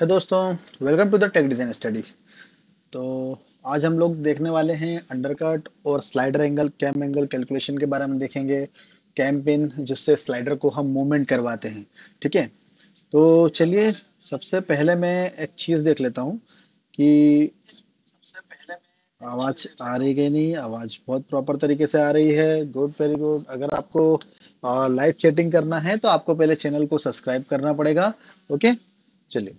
है दोस्तों welcome to the tech design study तो आज हम लोग देखने वाले हैं अंडरकट और slider angle cam angle calculation के बारे में देखेंगे कैम पिन जिससे स्लाइडर को हम मूवमेंट करवाते हैं ठीक है तो चलिए सबसे पहले मैं एक चीज़ देख लेता हूँ कि सबसे पहले आवाज़ आ रही है नहीं आवाज़ बहुत प्रॉपर तरीके से आ रही है गुड वेरी गुड अगर आपको लाइव चैटिंग करना है तो आपको पहले चैनल को सब्सक्राइब करना पड़ेगा ओके चलिए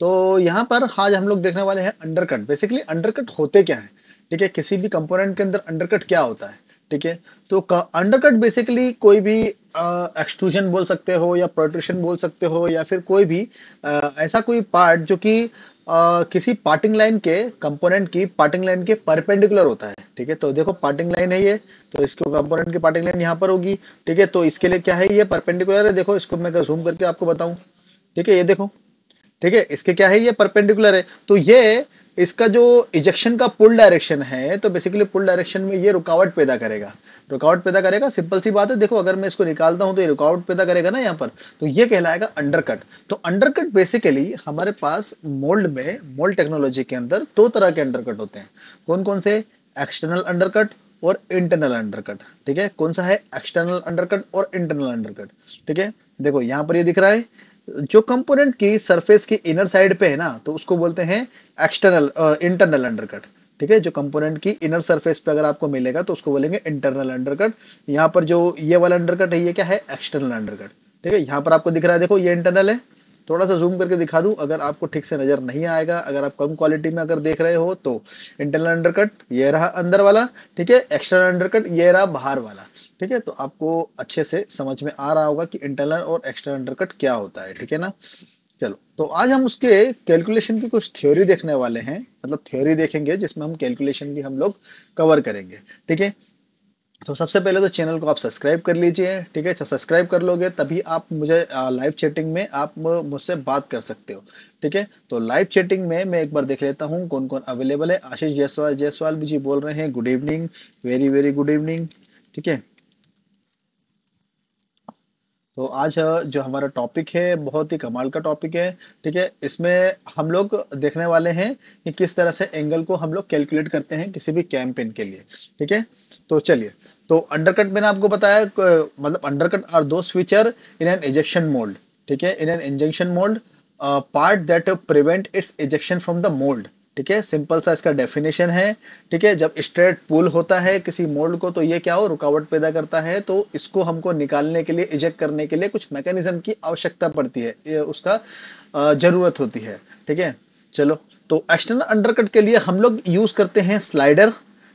तो यहाँ पर आज हम लोग देखने वाले हैं अंडरकट बेसिकली अंडरकट होते क्या है ठीक है किसी भी कंपोनेंट के अंदर अंडरकट क्या होता है ठीक है तो अंडरकट बेसिकली कोई भी एक्सट्रूजन बोल सकते हो या प्रोट्रूशन बोल सकते हो या फिर कोई भी आ, ऐसा कोई पार्ट जो कि किसी पार्टिंग लाइन के कंपोनेंट की पार्टिंग लाइन के परपेंडिकुलर होता है ठीक है तो देखो पार्टिंग लाइन है ये तो इसके कंपोनेंट की पार्टिंग लाइन यहाँ पर होगी ठीक है तो इसके लिए क्या है ये परपेंडिकुलर है देखो इसको मैं जूम करके आपको बताऊं ठीक है ये देखो ठीक है इसके क्या है ये परपेंडिकुलर है तो ये इसका जो इजेक्शन का पुल डायरेक्शन है तो बेसिकली पुल डायरेक्शन में ये रुकावट पैदा करेगा रुकावट पैदा करेगा सिंपल सी बात है देखो अगर मैं इसको निकालता हूं तो ये रुकावट पैदा करेगा ना यहाँ पर तो ये कहलाएगा अंडरकट तो अंडरकट बेसिकली हमारे पास मोल्ड में मोल्ड टेक्नोलॉजी के अंदर दो तो तरह के अंडरकट होते हैं कौन कौन से एक्सटर्नल अंडरकट और इंटरनल अंडरकट ठीक है कौन सा है एक्सटर्नल अंडरकट और इंटरनल अंडरकट ठीक है देखो यहाँ पर ये दिख रहा है जो कंपोनेंट की सरफेस की इनर साइड पे है ना तो उसको बोलते हैं एक्सटर्नल इंटरनल अंडरकट ठीक है जो कंपोनेंट की इनर सरफेस पे अगर आपको मिलेगा तो उसको बोलेंगे इंटरनल अंडरकट यहाँ पर जो ये वाला अंडरकट है ये क्या है एक्सटर्नल अंडरकट ठीक है यहाँ पर आपको दिख रहा है देखो ये इंटरनल है थोड़ा सा जूम करके दिखा दूं अगर आपको ठीक से नज़र नहीं आएगा अगर आप कम क्वालिटी में अगर देख रहे हो तो इंटरनल अंडरकट ये रहा अंदर वाला ठीक है एक्सटर्नल अंडरकट ये रहा बाहर वाला ठीक है तो आपको अच्छे से समझ में आ रहा होगा कि इंटरनल और एक्सटर्नल अंडरकट क्या होता है ठीक है ना चलो तो आज हम उसके कैलकुलेशन की कुछ थ्योरी देखने वाले हैं मतलब थ्योरी देखेंगे जिसमें हम कैलकुलेशन भी हम लोग कवर करेंगे ठीक है तो सबसे पहले तो चैनल को आप सब्सक्राइब कर लीजिए ठीक है सब्सक्राइब कर लोगे तभी आप मुझे लाइव चैटिंग में आप मुझसे बात कर सकते हो ठीक है तो लाइव चैटिंग में मैं एक बार देख लेता हूँ कौन कौन अवेलेबल है आशीष जयसवाल जयसवाल जी बोल रहे हैं good evening very very good evening ठीक है तो आज जो हमारा टॉपिक है बहुत ही कमाल का टॉपिक है ठीक है इसमें हम लोग देखने वाले हैं कि किस तरह से एंगल को हम लोग कैलकुलेट करते हैं किसी भी कैंपेन के लिए ठीक है तो चलिए तो अंडरकट मैंने आपको बताया मतलब अंडरकट आर दो feature in an ejection mould ठीक है in an injection mould part that prevent its ejection from the mould ठीक है सिंपल सा इसका डेफिनेशन है ठीक है जब स्ट्रेट पुल होता है किसी मोल्ड को तो ये क्या हो रुकावट पैदा करता है तो इसको हमको निकालने के लिए इजेक्ट करने के लिए कुछ मैकेनिज्म की आवश्यकता पड़ती है ये उसका जरूरत होती है ठीक है चलो तो एक्सटर्नल अंडरकट के लिए हम लोग यूज करते हैं स्लाइडर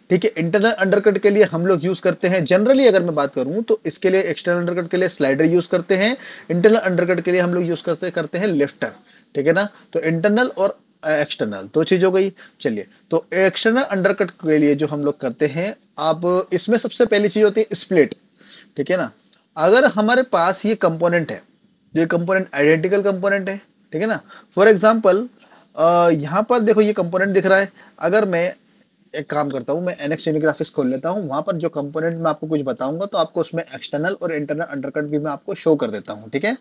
ठीक है इंटरनल अंडरकट के लिए हम लोग यूज करते हैं जनरली अगर मैं बात करूं तो इसके लिए एक्सटर्नल अंडरकट के लिए स्लाइडर यूज करते हैं इंटरनल अंडरकट के लिए हम लोग यूज करते करते हैं लिफ्टर ठीक है ना तो इंटरनल और एक्सटर्नल दो चीज हो गई चलिए तो एक्सटर्नल अंडरकट के लिए जो हम लोग करते हैं आप इसमें सबसे पहली चीज होती है स्प्लिट ठीक है ना अगर हमारे पास ये कंपोनेंट है जो कंपोनेंट आइडेंटिकल कंपोनेंट है ठीक है ना फॉर एग्जाम्पल यहाँ पर देखो ये कंपोनेंट दिख रहा है अगर मैं एक काम करता हूँ मैं एनएक्स यूनिग्राफिक्स खोल लेता हूँ वहां पर जो कंपोनेंट मैं आपको कुछ बताऊंगा तो आपको उसमें एक्सटर्नल और इंटरनल अंडरकट भी मैं आपको शो कर देता हूँ ठीक है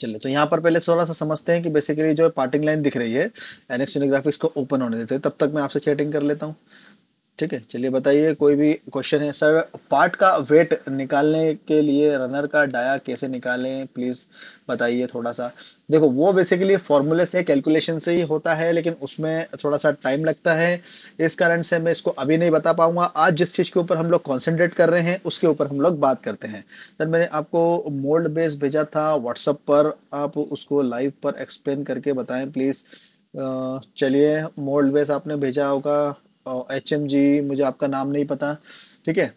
चलिए तो यहाँ पर पहले थोड़ा सा समझते हैं कि बेसिकली जो पार्टिंग लाइन दिख रही है ग्राफिक्स को ओपन होने देते हैं तब तक मैं आपसे चैटिंग कर लेता हूँ ठीक है चलिए बताइए कोई भी क्वेश्चन है सर पार्ट का वेट निकालने के लिए रनर का डाया कैसे निकालें प्लीज़ बताइए थोड़ा सा देखो वो बेसिकली फॉर्मूले से कैलकुलेशन से ही होता है लेकिन उसमें थोड़ा सा टाइम लगता है इस कारण से मैं इसको अभी नहीं बता पाऊंगा आज जिस चीज़ के ऊपर हम लोग कॉन्सेंट्रेट कर रहे हैं उसके ऊपर हम लोग बात करते हैं सर मैंने आपको मोल्ड बेस भेजा था व्हाट्सअप पर आप उसको लाइव पर एक्सप्लेन करके बताएं प्लीज़ चलिए मोल्ड बेस आपने भेजा होगा एच एम जी मुझे आपका नाम नहीं पता ठीक है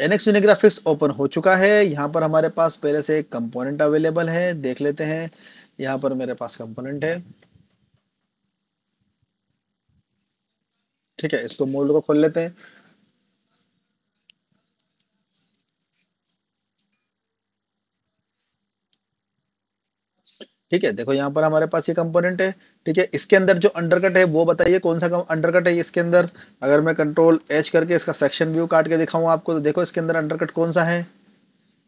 एनएक्स यूनिग्राफिक्स ओपन हो चुका है यहाँ पर हमारे पास पहले से एक कंपोनेंट अवेलेबल है देख लेते हैं यहाँ पर मेरे पास कंपोनेंट है ठीक है इसको मोल्ड को खोल लेते हैं ठीक है देखो यहाँ पर हमारे पास ये कंपोनेंट है ठीक है इसके अंदर जो अंडरकट है वो बताइए कौन सा अंडरकट है इसके अंदर अगर मैं कंट्रोल एच करके इसका सेक्शन व्यू काट के दिखाऊँ आपको तो देखो इसके अंदर अंडरकट कौन सा है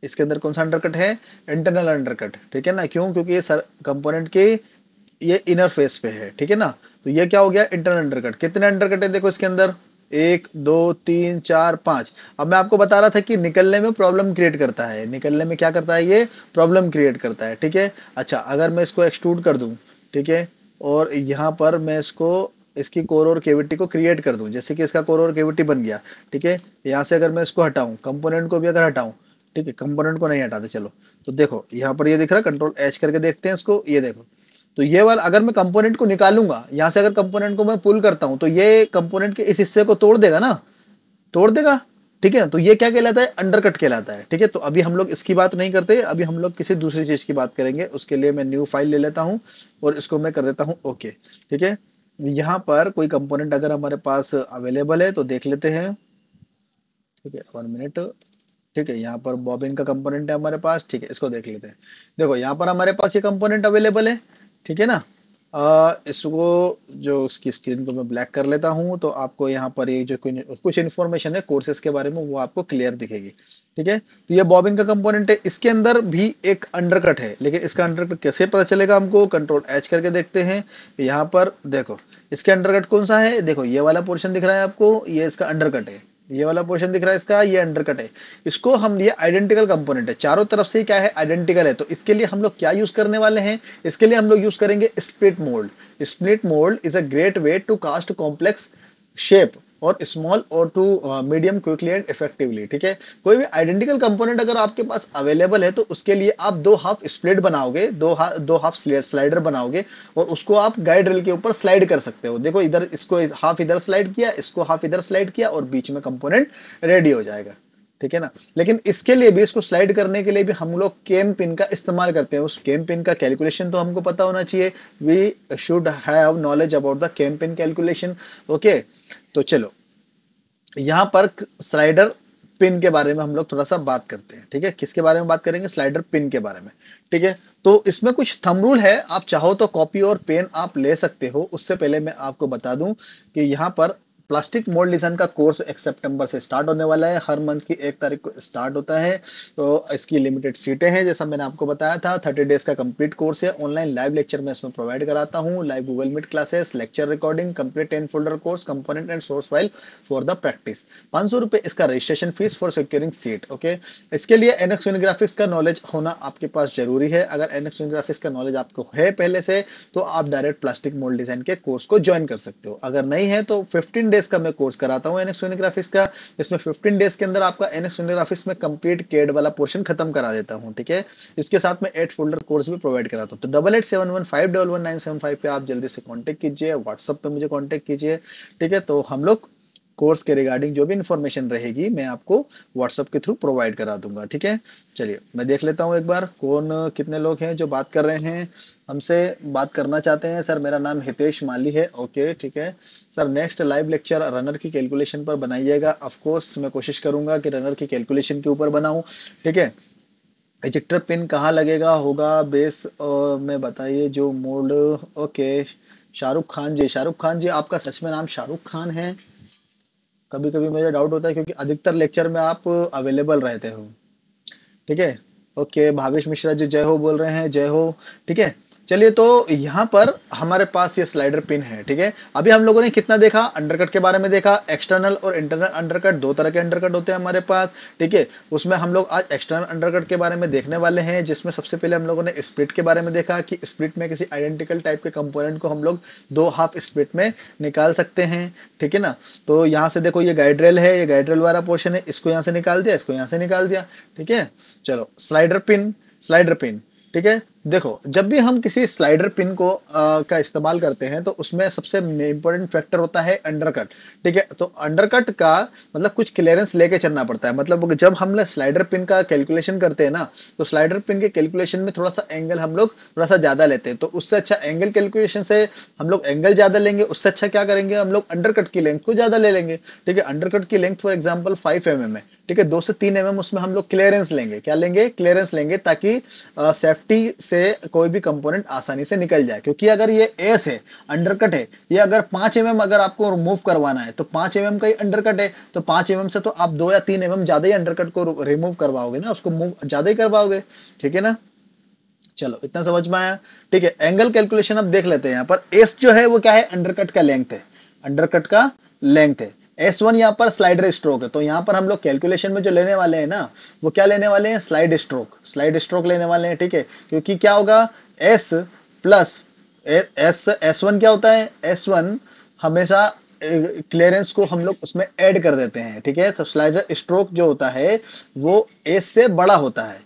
इसके अंदर कौन सा अंडरकट है इंटरनल अंडरकट ठीक है ना क्यों क्योंकि ये सर कंपोनेंट के ये इनर फेस पे है ठीक है ना तो ये क्या हो गया इंटरनल अंडरकट कितने अंडरकट है देखो इसके अंदर एक दो तीन चार पांच अब मैं आपको बता रहा था कि निकलने में प्रॉब्लम क्रिएट करता है निकलने में क्या करता है ये प्रॉब्लम क्रिएट करता है ठीक है अच्छा अगर मैं इसको एक्सट्रूड कर दूं ठीक है और यहां पर मैं इसको इसकी कोर और केविटी को क्रिएट कर दूं जैसे कि इसका कोर और केविटी बन गया ठीक है यहां से अगर मैं इसको हटाऊं कंपोनेंट को भी अगर हटाऊं ठीक है कंपोनेंट को नहीं हटाते चलो तो देखो यहाँ पर ये यह दिख रहा है कंट्रोल एच करके देखते हैं इसको ये देखो तो ये वाला अगर मैं कंपोनेंट को निकालूंगा यहां से अगर कंपोनेंट को मैं पुल करता हूं तो ये कंपोनेंट के इस हिस्से को तोड़ देगा ना तोड़ देगा ठीक है ना तो ये क्या कहलाता है अंडरकट कहलाता है ठीक है तो अभी हम लोग इसकी बात नहीं करते अभी हम लोग किसी दूसरी चीज की बात करेंगे उसके लिए मैं न्यू फाइल ले लेता हूँ और इसको मैं कर देता हूँ ओके ठीक है यहाँ पर कोई कंपोनेंट अगर हमारे पास अवेलेबल है तो देख लेते हैं ठीक है वन मिनट ठीक है यहाँ पर बॉबिन का कंपोनेंट है हमारे पास ठीक है इसको देख लेते हैं देखो यहाँ पर हमारे पास ये कंपोनेंट अवेलेबल है ठीक है ना आ, इसको जो इसकी स्क्रीन को मैं ब्लैक कर लेता हूँ तो आपको यहाँ पर ये जो कुछ इन्फॉर्मेशन है कोर्सेज के बारे में वो आपको क्लियर दिखेगी ठीक है तो ये बॉबिन का कंपोनेंट है इसके अंदर भी एक अंडरकट है लेकिन इसका अंडरकट कैसे पता चलेगा हमको कंट्रोल एच करके देखते हैं यहाँ पर देखो इसके अंडरकट कौन सा है देखो ये वाला पोर्शन दिख रहा है आपको ये इसका अंडरकट है ये वाला पोर्शन दिख रहा है इसका ये अंडरकट है इसको हम ये आइडेंटिकल कंपोनेंट है चारों तरफ से क्या है आइडेंटिकल है तो इसके लिए हम लोग क्या यूज करने वाले हैं इसके लिए हम लोग यूज करेंगे split mould split mould is a great way to cast complex shape और स्मॉल और to medium quickly and effectively ठीक है कोई भी आइडेंटिकल कंपोनेंट अगर आपके पास अवेलेबल है तो उसके लिए आप दो हाफ स्प्लिट बनाओगे दो हा, दो हाफ स्लाइडर बनाओगे और उसको आप गाइड रेल के ऊपर स्लाइड कर सकते हो देखो इधर इसको हाफ इधर स्लाइड किया इसको हाफ इधर स्लाइड किया और बीच में कंपोनेंट रेडी हो जाएगा ठीक है ना लेकिन इसके लिए भी इसको स्लाइड करने के लिए भी हम लोग केम पिन का इस्तेमाल करते हैं उस केम पिन का कैलकुलेशन तो हमको पता होना चाहिए we should have knowledge about the cam pin calculation okay तो चलो यहां पर स्लाइडर पिन के बारे में हम लोग थोड़ा सा बात करते हैं ठीक है किसके बारे में बात करेंगे स्लाइडर पिन के बारे में ठीक है तो इसमें कुछ थम रूल है आप चाहो तो कॉपी और पेन आप ले सकते हो उससे पहले मैं आपको बता दूं कि यहाँ पर प्लास्टिक मोल्ड डिज़ाइन का कोर्स एक सेप्टेम्बर से स्टार्ट होने वाला है हर मंथ की एक तारीख को स्टार्ट होता है तो इसकी लिमिटेड सीटें हैं जैसा मैंने आपको बताया था थर्टी डेज का कंप्लीट कोर्स है ऑनलाइन लाइव लेक्चर में इसमें प्रोवाइड कराता हूँ live Google Meet classes lecture recording complete ten folder course component and source file for the practice पांच सौ रुपए इसका registration fees for securing seat okay इसके लिए एनएक्स ग्राफिक्स का नॉलेज होना आपके पास जरूरी है अगर एनएक्स ग्राफिक्स का नॉलेज आपको है पहले से तो आप डायरेक्ट प्लास्टिक मोल्ड डिजाइन के कोर्स को ज्वाइन कर सकते हो अगर नहीं है तो फिफ्टीन डेज डेज का मैं कोर्स कराता हूँ एनएक्स ग्राफिक्स का इसमें फिफ्टीन डेज के अंदर आपका एनएक्स ग्राफिक्स में कंप्लीट केड वाला पोर्शन खत्म करा देता हूँ ठीक है इसके साथ में एट फोल्डर कोर्स भी प्रोवाइड कराता हूँ तो double eight seven one five double one nine seven five पे आप जल्दी से कॉन्टेक्ट कीजिए व्हाट्सअप पे मुझे कॉन्टेक्ट कीजिए ठीक है तो हम लोग कोर्स के रिगार्डिंग जो भी इन्फॉर्मेशन रहेगी मैं आपको व्हाट्सअप के थ्रू प्रोवाइड करा दूंगा ठीक है चलिए मैं देख लेता हूँ एक बार कौन कितने लोग हैं जो बात कर रहे हैं हमसे बात करना चाहते हैं सर मेरा नाम हितेश माली है ओके ठीक है sir next live lecture runner की कैलकुलेशन पर बनाइएगा ऑफकोर्स मैं कोशिश करूंगा कि रनर की कैलकुलेशन के ऊपर बनाऊँ ठीक है एजेक्टर पिन कहाँ लगेगा होगा बेस में बताइए जो मोड ओके शाहरुख खान जी शाहरुख खान जी आपका सच में नाम शाहरुख खान है कभी कभी मुझे डाउट होता है क्योंकि अधिकतर लेक्चर में आप अवेलेबल रहते हो ठीक है ओके भावेश मिश्रा जी जय हो बोल रहे हैं जय हो ठीक है चलिए तो यहाँ पर हमारे पास ये स्लाइडर पिन है ठीक है अभी हम लोगों ने कितना देखा अंडरकट के बारे में देखा एक्सटर्नल और इंटरनल अंडरकट दो तरह के अंडरकट होते हैं हमारे पास ठीक है उसमें हम लोग आज एक्सटर्नल अंडरकट के बारे में देखने वाले हैं जिसमें सबसे पहले हम लोगों ने स्प्लिट के बारे में देखा कि स्प्लिट में किसी आइडेंटिकल टाइप के कंपोनेंट को हम लोग दो हाफ स्प्लिट में निकाल सकते हैं ठीक है ना तो यहाँ से देखो ये गाइड रेल है ये गाइड रेल वाला पोर्शन है इसको यहाँ से निकाल दिया इसको यहाँ से निकाल दिया ठीक है चलो स्लाइडर पिन स्लाइडर पिन ठीक है देखो जब भी हम किसी स्लाइडर पिन को आ, का इस्तेमाल करते हैं तो उसमें सबसे इंपॉर्टेंट फैक्टर होता है अंडरकट ठीक है तो अंडरकट का मतलब कुछ क्लियरेंस लेके चलना पड़ता है मतलब जब हम स्लाइडर पिन का कैलकुलेशन करते हैं ना तो स्लाइडर पिन के कैलकुलेशन में थोड़ा सा एंगल हम लोग थोड़ा सा ज़्यादा लेते हैं तो उससे अच्छा एंगल कैलकुलेशन से हम लोग एंगल ज़्यादा लेंगे उससे अच्छा क्या करेंगे हम लोग अंडरकट की लेंथ को ज़्यादा ले लेंगे ठीक है अंडरकट की length for example five M है ठीक है दो से तीन एम उसमें हम लोग क्लियरेंस लेंगे क्या लेंगे क्लियरेंस लेंगे ताकि सेफ्टी से कोई भी कंपोनेंट आसानी से निकल जाए क्योंकि अगर ये एस है अंडरकट है ये अगर पांच एम अगर आपको रिमूव करवाना है तो पांच एम का ही अंडरकट है तो पांच एम से तो आप दो या तीन एम ज्यादा ही अंडरकट को रिमूव करवाओगे ना उसको मूव ज्यादा ही करवाओगे ठीक है ना चलो इतना समझ में आया ठीक है एंगल कैलकुलेशन अब देख लेते हैं यहाँ पर एस जो है वो क्या है अंडरकट का लेंथ है अंडरकट का लेंथ है एस वन यहाँ पर स्लाइडर स्ट्रोक है तो यहाँ पर हम लोग कैलकुलेशन में जो लेने वाले हैं ना वो क्या लेने वाले हैं स्लाइड स्ट्रोक स्लाइड स्ट्रोक लेने वाले हैं ठीक है क्योंकि क्या होगा S plus S S one क्या होता है एस वन हमेशा क्लियरेंस को हम लोग उसमें ऐड कर देते हैं ठीक है तो स्लाइडर स्ट्रोक जो होता है वो एस से बड़ा होता है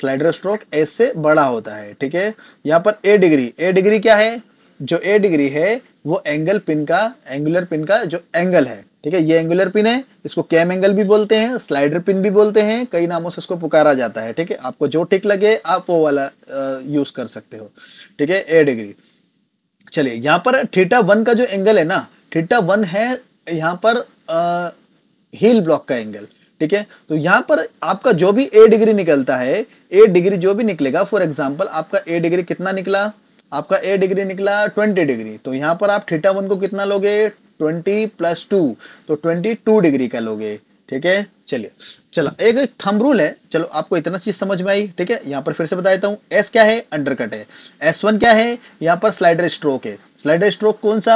स्लाइडर स्ट्रोक एस से बड़ा होता है ठीक है यहाँ पर ए डिग्री ए डिग्री क्या है जो ए डिग्री है वो एंगल पिन का एंगुलर पिन का जो एंगल है ठीक है ये एंगुलर पिन है इसको कैम एंगल भी बोलते हैं स्लाइडर पिन भी बोलते हैं कई नामों से इसको पुकारा जाता है ठीक है आपको जो ठीक लगे आप वो वाला यूज कर सकते हो ठीक है ए डिग्री चलिए यहाँ पर थीटा वन का जो एंगल है ना थीटा वन है यहाँ पर आ, हील ब्लॉक का एंगल ठीक है तो यहाँ पर आपका जो भी ए डिग्री निकलता है ए डिग्री जो भी निकलेगा फॉर एग्जाम्पल आपका ए डिग्री कितना निकला आपका ए डिग्री निकला ट्वेंटी डिग्री तो यहाँ पर आप थीटा वन को कितना लोगे ट्वेंटी प्लस टू तो ट्वेंटी टू डिग्री का लोगे ठीक है चलिए चलो एक थम रूल है चलो आपको इतना चीज समझ में आई ठीक है यहाँ पर फिर से बता देता हूँ एस क्या है अंडरकट है एस वन क्या है यहाँ पर स्लाइडर स्ट्रोक है स्लाइडर स्ट्रोक कौन सा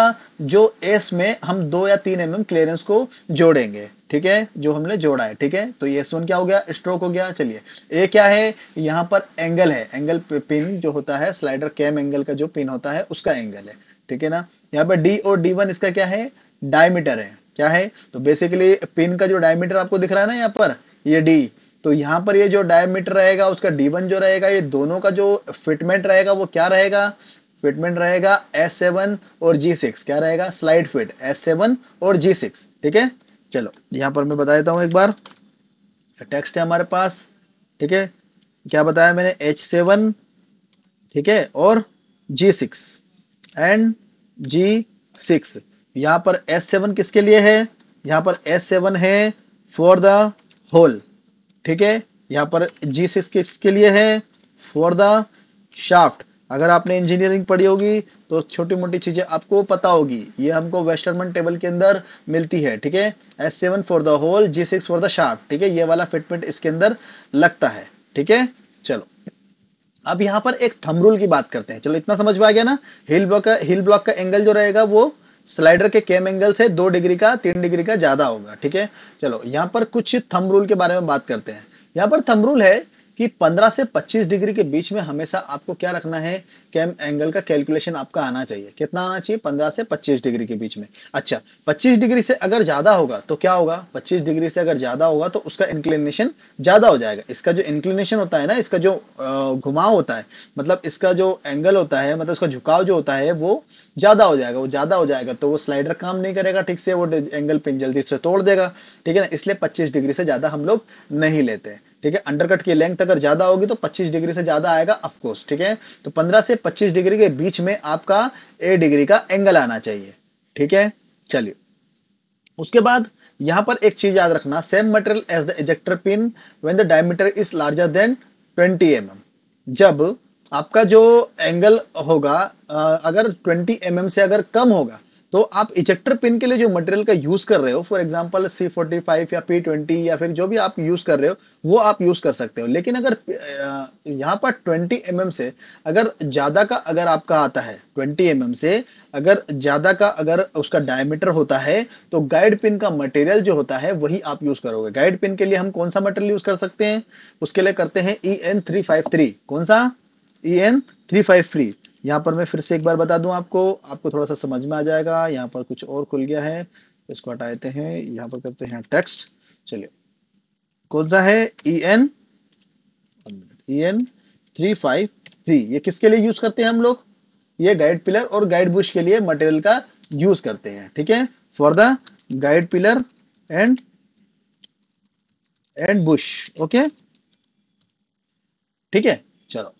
जो एस में हम दो या तीन एम mm क्लियरेंस को जोड़ेंगे ठीक है जो हमने जोड़ा है ठीक है तो एस वन क्या हो गया स्ट्रोक हो गया चलिए ए क्या है यहाँ पर एंगल है एंगल पिन जो होता है स्लाइडर कैम एंगल का जो पिन होता है उसका एंगल है ठीक है ना यहाँ पर डी और डी वन इसका क्या है डायमीटर है क्या है तो बेसिकली पिन का जो डायमीटर आपको दिख रहा है ना यहाँ पर ये डी तो यहाँ पर ये जो डायमीटर रहेगा उसका डी वन जो रहेगा ये दोनों का जो फिटमेंट रहेगा वो क्या रहेगा फिटमेंट रहेगा एस सेवन और जी सिक्स क्या रहेगा स्लाइड फिट एस सेवन और जी सिक्स ठीक है चलो यहाँ पर मैं बता देता हूँ एक बार टेक्स्ट है हमारे पास ठीक है क्या बताया मैंने एच सेवन ठीक है और G six and G six यहां पर एस सेवन किसके लिए है यहां पर एस सेवन है फॉर द होल ठीक है यहाँ पर जी सिक्स किसके लिए है फॉर द शाफ्ट अगर आपने इंजीनियरिंग पढ़ी होगी तो छोटी मोटी चीजें आपको पता होगी ये हमको वेस्टर्मन टेबल के अंदर मिलती है ठीक है S seven for the hole G six for the shaft ठीक है ये वाला फिटमेंट इसके अंदर लगता है ठीक है चलो अब यहां पर एक थम रूल की बात करते हैं चलो इतना समझ में आ गया ना हिल ब्लॉक का हिल ब्लॉक का एंगल जो रहेगा वो स्लाइडर के केम एंगल से दो डिग्री का तीन डिग्री का ज्यादा होगा ठीक है चलो यहाँ पर कुछ थम रूल के बारे में बात करते हैं यहाँ पर थम रूल है कि 15 से 25 डिग्री के बीच में हमेशा आपको क्या रखना है कैम एंगल का कैलकुलेशन आपका आना चाहिए कितना आना चाहिए 15 से 25 डिग्री के बीच में अच्छा 25 डिग्री से अगर ज्यादा होगा तो क्या होगा 25 डिग्री से अगर ज्यादा होगा तो उसका इंक्लिनेशन ज्यादा हो जाएगा इसका जो इंक्लिनेशन होता है ना इसका जो घुमाव होता है मतलब इसका जो एंगल होता है मतलब उसका झुकाव जो होता है वो ज्यादा हो जाएगा वो ज्यादा हो जाएगा तो वो स्लाइडर काम नहीं करेगा ठीक से वो एंगल पिन जल्दी से तोड़ देगा ठीक है ना इसलिए पच्चीस डिग्री से ज्यादा हम लोग नहीं लेते ठीक है अंडरकट की लेंथ अगर ज्यादा होगी तो 25 डिग्री से ज्यादा आएगा ऑफ कोर्स ठीक है तो 15 से 25 डिग्री के बीच में आपका ए डिग्री का एंगल आना चाहिए ठीक है चलिए उसके बाद यहां पर एक चीज याद रखना same material as the ejector pin when the diameter is larger than 20 M mm. जब आपका जो एंगल होगा अगर 20 एम mm से अगर कम होगा तो आप इजेक्टर पिन के लिए जो मटेरियल का यूज कर रहे हो for example C forty five या पी ट्वेंटी या फिर जो भी आप यूज कर रहे हो वो आप यूज कर सकते हो लेकिन अगर यहाँ पर ट्वेंटी एम mm से अगर ज्यादा का अगर आपका आता है ट्वेंटी एम mm से अगर ज्यादा का अगर उसका डायमीटर होता है तो गाइड पिन का मटेरियल जो होता है वही आप यूज करोगे गाइड पिन के लिए हम कौन सा मटेरियल यूज कर सकते हैं उसके लिए करते हैं E N three five three कौन सा E N three five three यहाँ पर मैं फिर से एक बार बता दूं आपको आपको थोड़ा सा समझ में आ जाएगा यहाँ पर कुछ और खुल गया है इसको हटा देते हैं यहाँ पर करते हैं टेक्स्ट चलिए कौन सा है E N E N three five three ये किसके लिए यूज करते हैं हम लोग ये गाइड पिलर और गाइड बुश के लिए मटेरियल का यूज करते हैं ठीक है for the guide pillar and and bush okay ठीक है चलो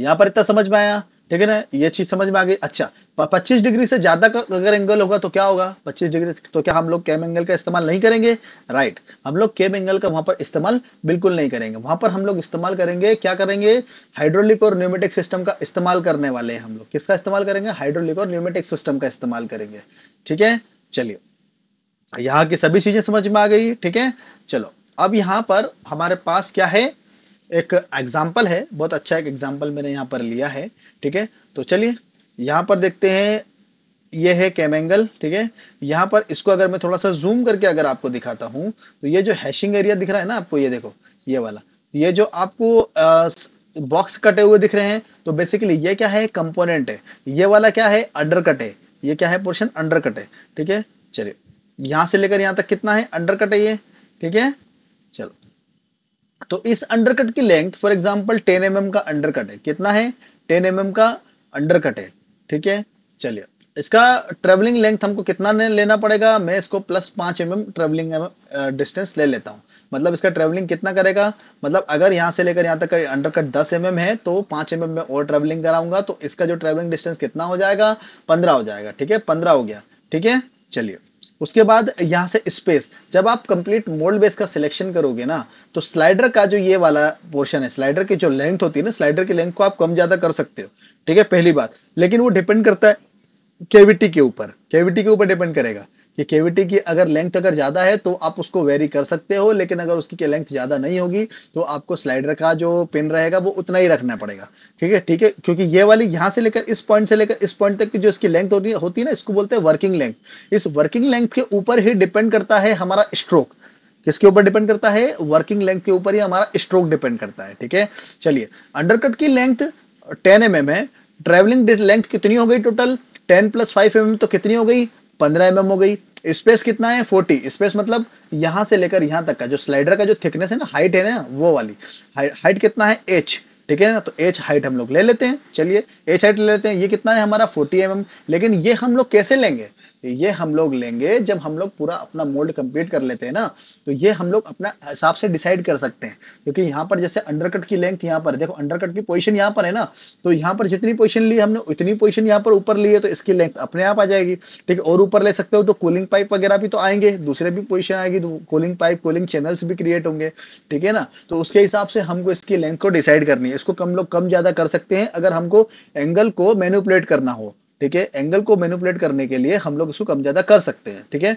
यहाँ पर इतना समझ में आया ठीक है ना ये चीज समझ में आ गई अच्छा 25 डिग्री से ज्यादा का अगर एंगल होगा तो क्या होगा 25 डिग्री तो क्या हम लोग केम एंगल का इस्तेमाल नहीं करेंगे राइट हम लोग केम एंगल का वहां पर इस्तेमाल बिल्कुल नहीं करेंगे वहां पर हम लोग इस्तेमाल करेंगे क्या करेंगे हाइड्रोलिक और न्यूमेटिक सिस्टम का इस्तेमाल करने वाले हैं हम लोग किसका इस्तेमाल करेंगे हाइड्रोलिक और न्यूमेटिक सिस्टम का इस्तेमाल करेंगे ठीक है चलिए यहाँ की सभी चीजें समझ में आ गई ठीक है चलो अब यहाँ पर हमारे पास क्या है एक एग्जाम्पल है बहुत अच्छा एक एग्जाम्पल मैंने यहाँ पर लिया है ठीक है तो चलिए यहाँ पर देखते हैं ये है एंगल ठीक है यहाँ पर इसको अगर मैं थोड़ा सा जूम करके अगर आपको दिखाता हूँ तो ये जो हैशिंग एरिया दिख रहा है ना आपको ये देखो ये वाला ये जो आपको बॉक्स कटे हुए दिख रहे हैं तो बेसिकली ये क्या है कंपोनेंट है ये वाला क्या है अंडर कट है ये क्या है पोर्शन अंडर कट है ठीक है चलिए यहां से लेकर यहां तक कितना है अंडर कट है ये ठीक है तो इस अंडरकट की length for example ten M का अंडरकट है कितना है टेन एम mm का अंडरकट है ठीक है चलिए इसका ट्रेवलिंग लेंथ हमको कितना लेना पड़ेगा मैं इसको प्लस पांच एम एम ट्रेवलिंग डिस्टेंस ले लेता हूँ मतलब इसका ट्रेवलिंग कितना करेगा मतलब अगर यहाँ से लेकर यहाँ तक अंडरकट कट दस एम mm है तो पांच एम mm में और ट्रेवलिंग कराऊंगा तो इसका जो ट्रेवलिंग डिस्टेंस कितना हो जाएगा पंद्रह हो जाएगा ठीक है पंद्रह हो गया ठीक है चलिए उसके बाद यहाँ से स्पेस जब आप कंप्लीट मोल्ड बेस का सिलेक्शन करोगे ना तो स्लाइडर का जो ये वाला पोर्शन है स्लाइडर की जो लेंथ होती है ना स्लाइडर की लेंथ को आप कम ज्यादा कर सकते हो ठीक है पहली बात लेकिन वो डिपेंड करता है केविटी के ऊपर केविटी के ऊपर डिपेंड करेगा ये केविटी की अगर लेंथ अगर ज़्यादा है तो आप उसको वेरी कर सकते हो लेकिन अगर उसकी लेंथ ज़्यादा नहीं होगी तो आपको स्लाइडर का जो पिन रहेगा वो उतना ही रखना पड़ेगा ठीक है ठीक है क्योंकि ये वाली यहाँ से लेकर इस पॉइंट से लेकर इस पॉइंट तक की जो इसकी लेंथ होती है ना इसको बोलते हैं वर्किंग लेंथ इस वर्किंग लेंथ के ऊपर ही डिपेंड करता है हमारा स्ट्रोक किसके ऊपर डिपेंड करता है वर्किंग लेंथ के ऊपर ही हमारा स्ट्रोक डिपेंड करता है ठीक है चलिए अंडरकट की लेंथ टेन एम mm है ट्रेवलिंग लेंथ कितनी हो गई total ten plus five M तो कितनी हो गई पंद्रह एम हो गई स्पेस कितना है फोर्टी स्पेस मतलब यहां से लेकर यहां तक का जो स्लाइडर का जो थिकनेस है ना हाइट है ना वो वाली हाइट कितना है एच ठीक है ना तो एच हाइट हम लोग ले लेते हैं चलिए एच हाइट ले लेते हैं ये कितना है हमारा फोर्टी एम लेकिन ये हम लोग कैसे लेंगे ये हम लोग लेंगे जब हम लोग पूरा अपना मोल्ड कंप्लीट कर लेते हैं ना तो ये हम लोग अपना हिसाब से डिसाइड कर सकते हैं क्योंकि यहाँ पर जैसे अंडरकट की लेंथ यहाँ पर देखो अंडरकट की पोजिशन यहाँ पर है ना तो यहाँ पर जितनी पोजिशन ली हमने उतनी पोजिशन यहाँ पर ऊपर ली है तो इसकी लेंथ अपने आप आ जाएगी ठीक है और ऊपर ले सकते हो तो कूलिंग पाइप वगैरह भी तो आएंगे दूसरे भी पोजिशन आएगी तो कूलिंग पाइप कूलिंग चैनल्स भी क्रिएट होंगे ठीक है ना तो उसके हिसाब से हमको इसकी लेंथ को डिसाइड करनी है इसको कम लोग कम ज़्यादा कर सकते हैं अगर हमको एंगल को मैनिपुलेट करना हो ठीक है एंगल को मैनिपुलेट करने के लिए हम लोग इसको कम ज्यादा कर सकते हैं ठीक है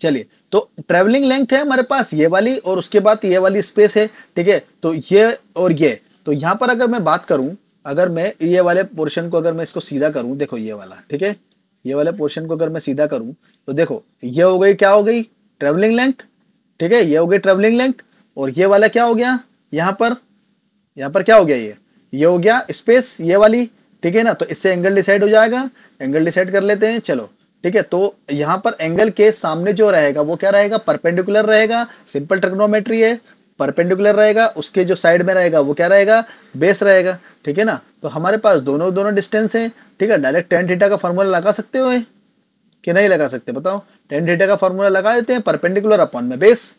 चलिए तो ट्रेवलिंग लेंथ है हमारे पास ये वाली और उसके बाद ये वाली स्पेस है ठीक है तो ये और ये तो यहां पर अगर मैं बात करूं अगर मैं ये वाले पोर्शन को अगर मैं इसको सीधा करूं देखो ये वाला ठीक है ये वाले पोर्शन को अगर मैं सीधा करूं तो देखो ये हो गई क्या हो गई ट्रेवलिंग लेंथ ठीक है ये हो गई ट्रेवलिंग लेंथ और ये वाला क्या हो गया यहाँ पर यहां पर क्या हो गया ये ये हो गया स्पेस ये वाली ठीक है ना तो इससे एंगल डिसाइड हो जाएगा एंगल डिसाइड कर लेते हैं चलो ठीक है तो यहाँ पर एंगल के सामने जो रहेगा वो क्या रहेगा परपेंडिकुलर रहेगा सिंपल ट्रिग्नोमेट्री है परपेंडिकुलर रहेगा उसके जो साइड में रहेगा वो क्या रहेगा बेस रहेगा ठीक है ना तो हमारे पास दोनों दोनों डिस्टेंस है ठीक है डायरेक्ट टेन थीटा का फॉर्मूला लगा सकते हो कि नहीं लगा सकते बताओ टेन थीटा का फॉर्मूला लगा देते हैं परपेंडिकुलर अपॉन में बेस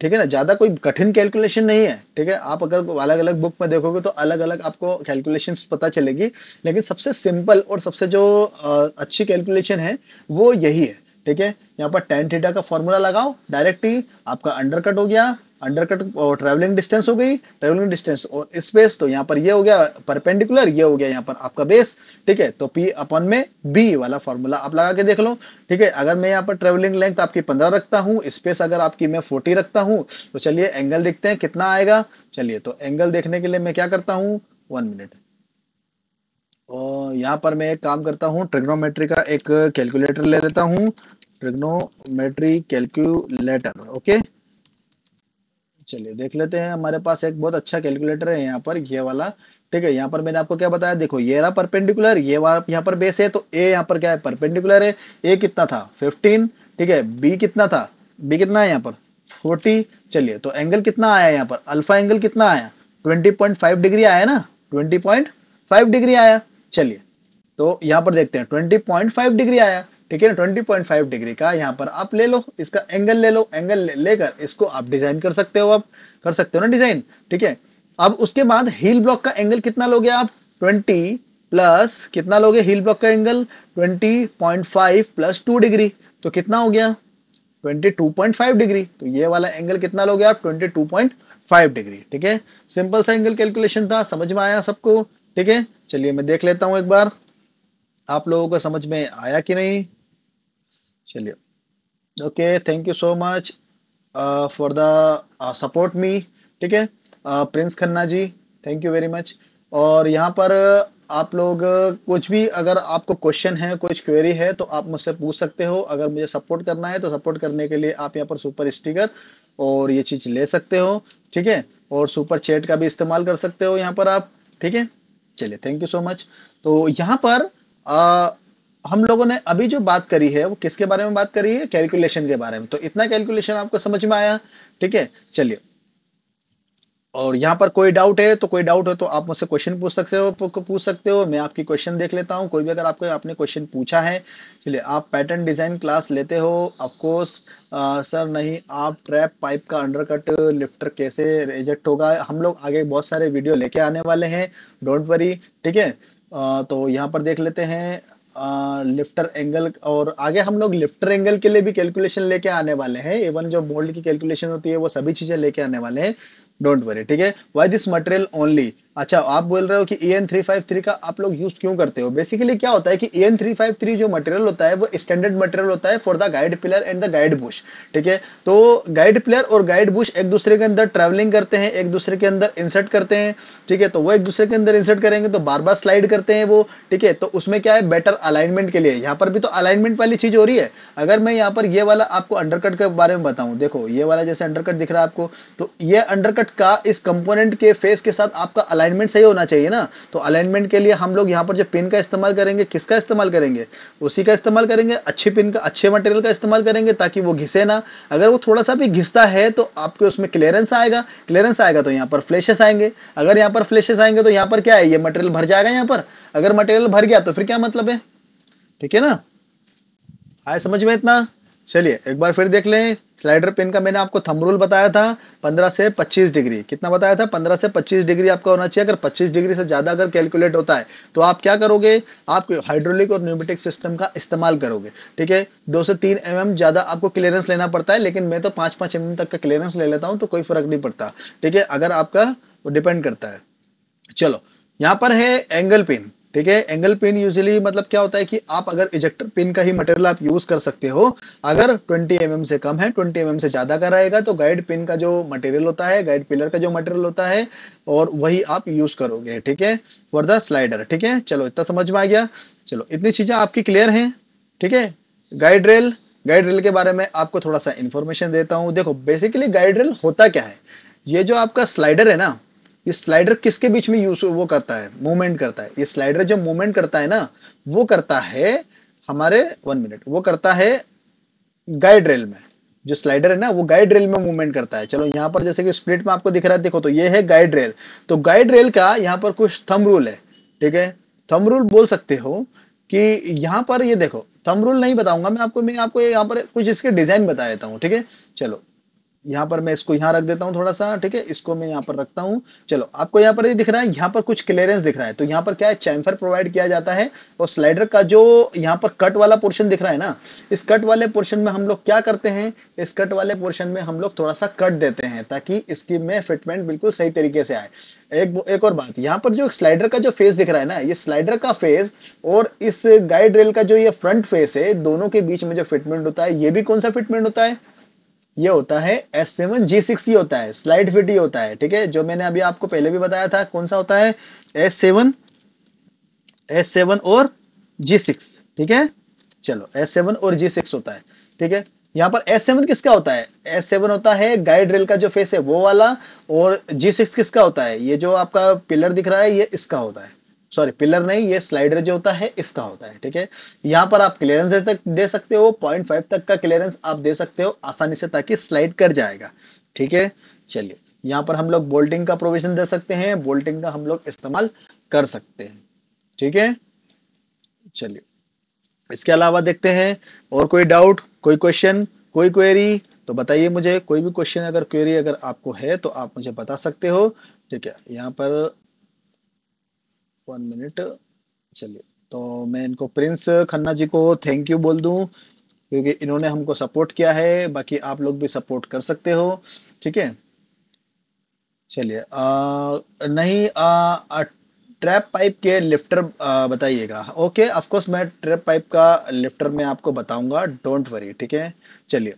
ठीक है ना ज़्यादा कोई कठिन कैलकुलेशन नहीं है ठीक है आप अगर अलग अलग बुक में देखोगे तो अलग अलग आपको कैलकुलेशन पता चलेगी लेकिन सबसे सिंपल और सबसे जो अच्छी कैलकुलेशन है वो यही है ठीक है यहाँ पर टेन थीटा का फॉर्मूला लगाओ डायरेक्टली आपका अंडरकट हो गया अंडरकट और ट्रेवलिंग डिस्टेंस हो गई ट्रेवलिंग डिस्टेंस और स्पेस तो यहाँ पर ये यह हो गया परपेंडिकुलर ये हो गया यहाँ पर आपका बेस ठीक है तो पी अपन में बी वाला फॉर्मूला आप लगा के देख लो ठीक है अगर मैं यहाँ पर ट्रेवलिंग लेंथ आपकी पंद्रह रखता हूँ स्पेस अगर आपकी मैं फोर्टी रखता हूँ तो चलिए एंगल देखते हैं कितना आएगा चलिए तो एंगल देखने के लिए मैं क्या करता हूँ वन मिनट और यहाँ पर मैं एक काम करता हूँ ट्रिग्नोमेट्री का एक कैलकुलेटर ले लेता हूँ ट्रिग्नोमेट्री कैलकुलेटर ओके okay? चलिए देख लेते हैं हमारे पास एक बहुत अच्छा कैलकुलेटर है यहाँ पर ये वाला ठीक है यहाँ पर मैंने आपको क्या बताया देखो ये रहा परपेंडिकुलर ये वाला यहाँ पर बेस है तो ए यहाँ पर क्या है परपेंडिकुलर है ए कितना था फिफ्टीन ठीक है बी कितना था बी कितना है यहाँ पर फोर्टी चलिए तो एंगल कितना आया यहाँ पर अल्फा एंगल कितना आया ट्वेंटी पॉइंट फाइव डिग्री आया ना ट्वेंटी पॉइंट फाइव डिग्री आया चलिए तो यहाँ पर देखते हैं ट्वेंटी पॉइंट फाइव डिग्री आया ठीक है ना फाइव डिग्री का यहाँ पर आप ले लो इसका एंगल ले लो एंगल ले, लेकर इसको आप डिजाइन कर सकते हो आप कर सकते हो ना डिजाइन ठीक है अब उसके बाद हील ब्लॉक का एंगल कितना लोगे आप ट्वेंटी प्लस कितना लोगे हील ब्लॉक का angle five plus two degree तो कितना हो गया फाइव डिग्री तो ये वाला एंगल कितना लोगे आप फाइव डिग्री ठीक है सिंपल सा एंगल कैलकुलेशन था समझ में आया सबको ठीक है चलिए मैं देख लेता हूं एक बार आप लोगों को समझ में आया कि नहीं चलिए okay thank you so much for the support me ठीक है Prince Khanna ji thank you very much और यहाँ पर uh, आप लोग uh, कुछ भी अगर आपको क्वेश्चन है कुछ क्वेरी है तो आप मुझसे पूछ सकते हो अगर मुझे सपोर्ट करना है तो सपोर्ट करने के लिए आप यहाँ पर सुपर स्टिकर और ये चीज़ ले सकते हो ठीक है और सुपर चैट का भी इस्तेमाल कर सकते हो यहाँ पर आप ठीक है चलिए थैंक यू सो मच तो यहाँ पर आ, uh, हम लोगों ने अभी जो बात करी है वो किसके बारे में बात करी है कैलकुलेशन के बारे में तो इतना कैलकुलेशन आपको समझ में आया ठीक है चलिए और यहाँ पर कोई डाउट है तो कोई डाउट हो तो आप मुझसे क्वेश्चन पूछ सकते हो पूछ सकते हो मैं आपकी क्वेश्चन देख लेता हूँ कोई भी अगर आपको आपने क्वेश्चन पूछा है चलिए आप पैटर्न डिजाइन क्लास लेते हो ऑफकोर्स सर नहीं आप ट्रैप पाइप का अंडरकट लिफ्टर कैसे रिजेक्ट होगा हम लोग आगे बहुत सारे वीडियो लेके आने वाले हैं डोंट वरी ठीक है तो यहाँ पर देख लेते हैं लिफ्टर एंगल और आगे हम लोग लिफ्टर एंगल के लिए भी कैलकुलेशन लेके आने वाले हैं इवन जो मोल्ड की कैलकुलेशन होती है वो सभी चीजें लेके आने वाले हैं डोंट वरी ठीक है वाई दिस मटेरियल ओनली अच्छा आप बोल रहे हो कि एन थ्री फाइव थ्री का आप लोग यूज क्यों करते हो बेसिकली क्या होता है कि एन थ्री फाइव थ्री जो मटेरियल होता है वो स्टैंडर्ड मटेरियल होता है for the guide pillar and the guide bush ठीक है तो गाइड पिलर और गाइड बुश एक दूसरे के अंदर ट्रेवलिंग करते हैं एक दूसरे के अंदर इंसर्ट करते हैं ठीक है तो वो एक दूसरे के अंदर इंसर्ट करेंगे तो बार बार स्लाइड करते हैं वो ठीक है तो उसमें क्या है बेटर अलाइनमेंट के लिए यहाँ पर भी तो अलाइनमेंट वाली चीज हो रही है अगर मैं यहाँ पर ये वाला आपको अंडरकट के बारे में बताऊँ देखो ये वाला जैसे अंडरकट दिख रहा है आपको तो ये अंडरकट का इस कंपोनेंट के फेस के साथ आपका अलाइनमेंट सही होना चाहिए ना तो अलाइनमेंट के लिए हम लोग यहाँ पर जो पिन का इस्तेमाल करेंगे किसका इस्तेमाल करेंगे उसी का इस्तेमाल करेंगे अच्छे पिन का अच्छे मटेरियल का इस्तेमाल करेंगे ताकि वो घिसे ना अगर वो थोड़ा सा भी घिसता है तो आपके उसमें क्लियरेंस आएगा क्लियरेंस आएगा तो यहाँ पर फ्लैशेस आएंगे अगर यहाँ पर फ्लैशेस आएंगे तो यहाँ पर क्या है ये मटेरियल भर जाएगा यहाँ पर अगर मटेरियल भर गया तो फिर क्या मतलब है ठीक है ना आए समझ में इतना चलिए एक बार फिर देख लें स्लाइडर पेन का मैंने आपको थम रूल बताया था 15 से 25 डिग्री कितना बताया था 15 से 25 डिग्री आपका होना चाहिए अगर 25 डिग्री से ज़्यादा अगर कैलकुलेट होता है तो आप क्या करोगे आप हाइड्रोलिक और न्यूमेटिक सिस्टम का इस्तेमाल करोगे ठीक है दो से तीन एम mm ज़्यादा आपको क्लियरेंस लेना पड़ता है लेकिन मैं तो पांच पांच एम mm तक का क्लियरेंस ले लेता हूँ तो कोई फर्क नहीं पड़ता ठीक है अगर आपका डिपेंड करता है चलो यहाँ पर है एंगल पेन ठीक है एंगल पिन यूजली मतलब क्या होता है कि आप अगर इजेक्टर पिन का ही मटेरियल आप यूज कर सकते हो अगर 20 एम mm से कम है 20 एम mm से ज्यादा का रहेगा तो गाइड पिन का जो मटेरियल होता है गाइड पिलर का जो मटेरियल होता है और वही आप यूज करोगे ठीक है फॉर द स्लाइडर ठीक है चलो इतना समझ में आ गया चलो इतनी चीजें आपकी क्लियर है ठीक है गाइड रेल गाइड रेल के बारे में आपको थोड़ा सा इन्फॉर्मेशन देता हूँ देखो बेसिकली गाइड रेल होता क्या है ये जो आपका स्लाइडर है ना ये स्लाइडर किसके बीच में यूज वो करता है मूवमेंट करता है ये स्लाइडर जब मूवमेंट करता है ना वो करता है हमारे वन मिनट वो करता है गाइड रेल में जो स्लाइडर है ना वो गाइड रेल में मूवमेंट करता है चलो यहाँ पर जैसे कि स्प्लिट में आपको दिख रहा है देखो तो ये है गाइड रेल तो गाइड रेल का यहाँ पर कुछ थम रूल है ठीक है थम रूल बोल सकते हो कि यहाँ पर ये देखो थम रूल नहीं बताऊंगा मैं आपको मैं आपको यहाँ पर कुछ इसके डिजाइन बता देता हूँ ठीक है चलो यहाँ पर मैं इसको यहाँ रख देता हूँ थोड़ा सा ठीक है इसको मैं यहाँ पर रखता हूँ चलो आपको यहाँ पर ये दिख रहा है यहाँ पर कुछ क्लियरेंस दिख रहा है तो यहाँ पर क्या है चैम्फर प्रोवाइड किया जाता है और स्लाइडर का जो यहाँ पर कट वाला पोर्शन दिख रहा है ना इस कट वाले पोर्शन में हम लोग क्या करते हैं इस कट वाले पोर्शन में हम लोग थोड़ा सा कट देते हैं ताकि इसकी में फिटमेंट बिल्कुल सही तरीके से आए एक एक और बात यहाँ पर जो स्लाइडर का जो फेस दिख रहा है ना ये स्लाइडर का फेस और इस गाइड रेल का जो ये फ्रंट फेस है दोनों के बीच में जो फिटमेंट होता है ये भी कौन सा फिटमेंट होता है ये होता है एस सेवन जी सिक्स ही होता है स्लाइड फिट ही होता है ठीक है जो मैंने अभी आपको पहले भी बताया था कौन सा होता है एस सेवन एस सेवन और जी सिक्स ठीक है चलो एस सेवन और जी सिक्स होता है ठीक है यहाँ पर एस सेवन किसका होता है एस सेवन होता है गाइड रेल का जो फेस है वो वाला और जी सिक्स किसका होता है ये जो आपका पिलर दिख रहा है ये इसका होता है सॉरी पिलर नहीं ये स्लाइडर जो होता है इसका होता है ठीक है यहाँ पर आप क्लियरेंस तक दे सकते हो पॉइंट फाइव तक का क्लियरेंस आप दे सकते हो आसानी से ताकि स्लाइड कर जाएगा ठीक है चलिए यहाँ पर हम लोग बोल्टिंग का प्रोविजन दे सकते हैं बोल्टिंग का हम लोग इस्तेमाल कर सकते हैं ठीक है चलिए इसके अलावा देखते हैं और कोई डाउट कोई क्वेश्चन कोई क्वेरी तो बताइए मुझे कोई भी क्वेश्चन अगर क्वेरी अगर आपको है तो आप मुझे बता सकते हो ठीक है यहाँ पर वन मिनट चलिए तो मैं इनको प्रिंस खन्ना जी को थैंक यू बोल दूं क्योंकि इन्होंने हमको सपोर्ट किया है बाकी आप लोग भी सपोर्ट कर सकते हो ठीक है चलिए नहीं आ, ट्रैप पाइप के लिफ्टर बताइएगा ओके ऑफ कोर्स मैं ट्रैप पाइप का लिफ्टर में आपको बताऊंगा डोंट वरी ठीक है चलिए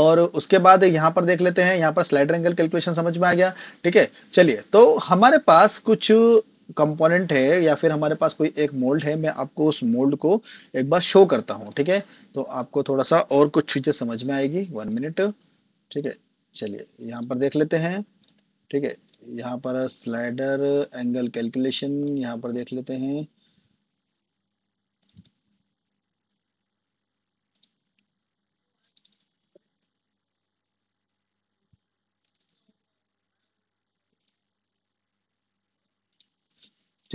और उसके बाद यहाँ पर देख लेते हैं यहाँ पर स्लाइडर एंगल कैलकुलेशन समझ में आ गया ठीक है चलिए तो हमारे पास कुछ कंपोनेंट है या फिर हमारे पास कोई एक मोल्ड है मैं आपको उस मोल्ड को एक बार शो करता हूँ ठीक है तो आपको थोड़ा सा और कुछ चीज़ें समझ में आएगी वन मिनट ठीक है चलिए यहाँ पर देख लेते हैं ठीक है यहाँ पर स्लाइडर एंगल कैलकुलेशन यहाँ पर देख लेते हैं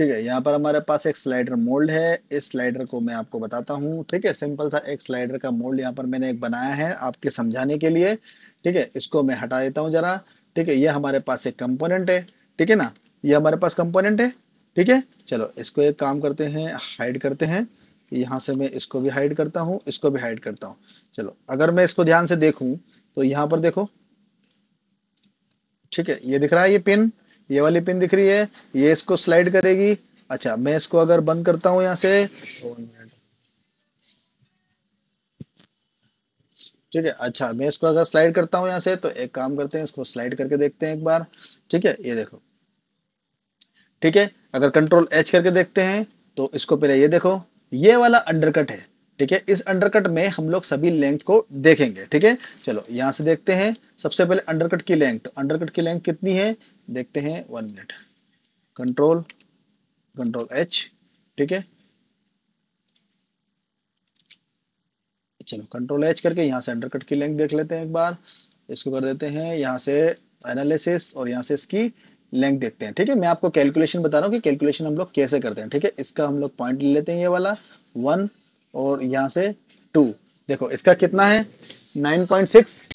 ठीक है यहाँ पर हमारे पास एक स्लाइडर मोल्ड है इस स्लाइडर को मैं आपको बताता हूँ ठीक है सिंपल सा एक स्लाइडर का मोल्ड यहाँ पर मैंने एक बनाया है आपके समझाने के लिए ठीक है इसको मैं हटा देता हूँ जरा ठीक है ये हमारे पास एक कंपोनेंट है ठीक है ना ये हमारे पास कंपोनेंट है ठीक है चलो इसको एक काम करते हैं हाइड करते हैं यहाँ से मैं इसको भी हाइड करता हूँ इसको भी हाइड करता हूँ चलो अगर मैं इसको ध्यान से देखूँ तो यहाँ पर देखो ठीक है ये दिख रहा है ये पिन ये वाली पिन दिख रही है ये इसको स्लाइड करेगी अच्छा मैं इसको अगर बंद करता हूं यहां से ठीक है अच्छा मैं इसको अगर स्लाइड करता हूं यहां से तो एक काम करते हैं इसको स्लाइड करके देखते हैं एक बार ठीक है ये देखो ठीक है अगर कंट्रोल एच करके देखते हैं तो इसको पहले ये देखो ये वाला अंडरकट है ठीक है इस अंडरकट में हम लोग सभी लेंथ को देखेंगे ठीक है चलो यहां से देखते हैं सबसे पहले अंडरकट की लेंथ अंडरकट तो की लेंथ कितनी है देखते हैं one minute control control H ठीक है चलो कंट्रोल एच करके यहां से अंडरकट की लेंथ देख लेते हैं एक बार इसको कर देते हैं यहां से एनालिसिस और यहां से इसकी लेंथ देखते हैं ठीक है मैं आपको कैलकुलेशन बता रहा हूँ कि कैलकुलेशन हम लोग कैसे करते हैं ठीक है इसका हम लोग पॉइंट ले लेते हैं ये वाला वन और यहाँ से टू देखो इसका कितना है नाइन पॉइंट सिक्स